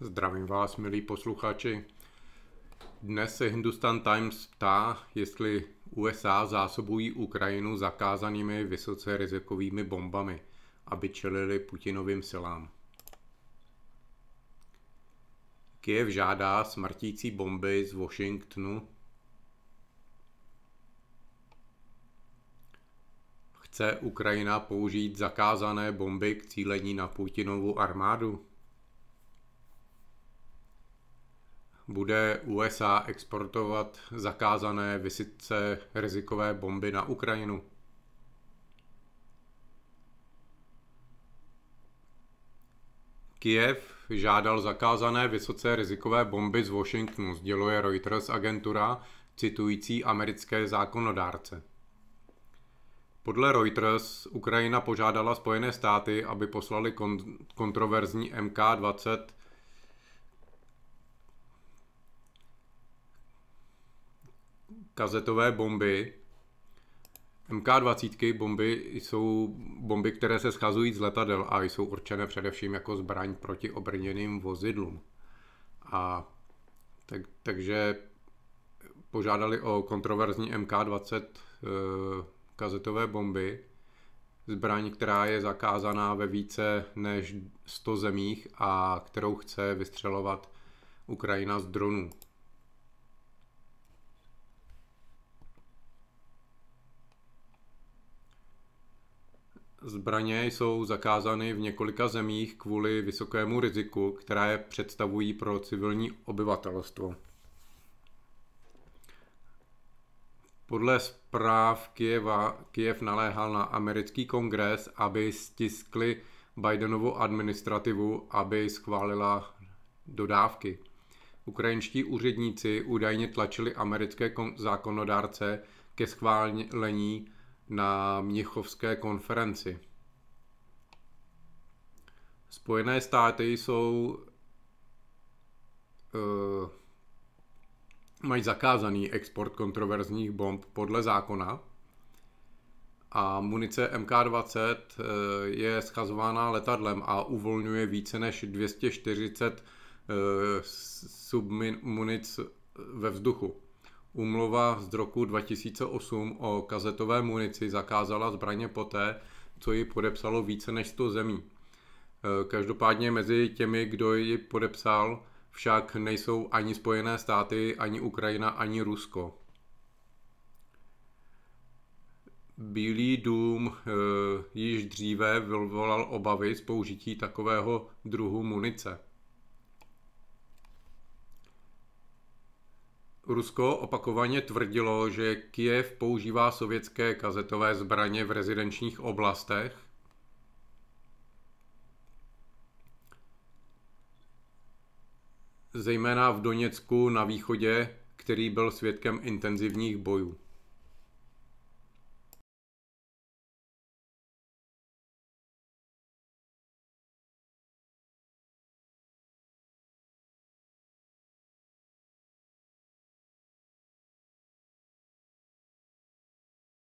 Zdravím vás, milí posluchači. Dnes se Hindustan Times ptá, jestli USA zásobují Ukrajinu zakázanými vysoce rizikovými bombami, aby čelili Putinovým silám. Kiev žádá smrtící bomby z Washingtonu. Chce Ukrajina použít zakázané bomby k cílení na Putinovu armádu? bude USA exportovat zakázané vysice rizikové bomby na Ukrajinu. Kiev žádal zakázané vysoce rizikové bomby z Washingtonu, sděluje Reuters agentura citující americké zákonodárce. Podle Reuters Ukrajina požádala Spojené státy, aby poslali kontroverzní MK-20 kazetové bomby. MK-20 bomby jsou bomby, které se schazují z letadel a jsou určené především jako zbraň proti obrněným vozidlům. A tak, takže požádali o kontroverzní MK-20 e, eh, kazetové bomby, zbraň, která je zakázaná ve více než 100 zemích a kterou chce vystřelovat Ukrajina z dronů. zbraně jsou zakázány v několika zemích kvůli vysokému riziku, které představují pro civilní obyvatelstvo. Podle zpráv Kieva Kiev naléhal na americký kongres, aby stiskli Bidenovu administrativu, aby schválila dodávky. Ukrajinští úředníci údajně tlačili americké zákonodárce ke schválení na Mnichovské konferenci. Spojené státy jsou e, mají zakázaný export kontroverzních bomb podle zákona a munice MK20 eh, je schazována letadlem a uvolňuje více než 240 eh, submunic ve vzduchu. Úmluva z roku 2008 o kazetové munici zakázala zbraně poté, co ji podepsalo více než 100 zemí. E, každopádně mezi těmi, kdo ji podepsal, však nejsou ani Spojené státy, ani Ukrajina, ani Rusko. Bílý dům e, již dříve vyvolal obavy z použití takového druhu munice. Rusko opakovaně tvrdilo, že Kiev používá sovětské kazetové zbraně v rezidenčních oblastech. Zejména v Doněcku na východě, který byl svědkem intenzivních bojů.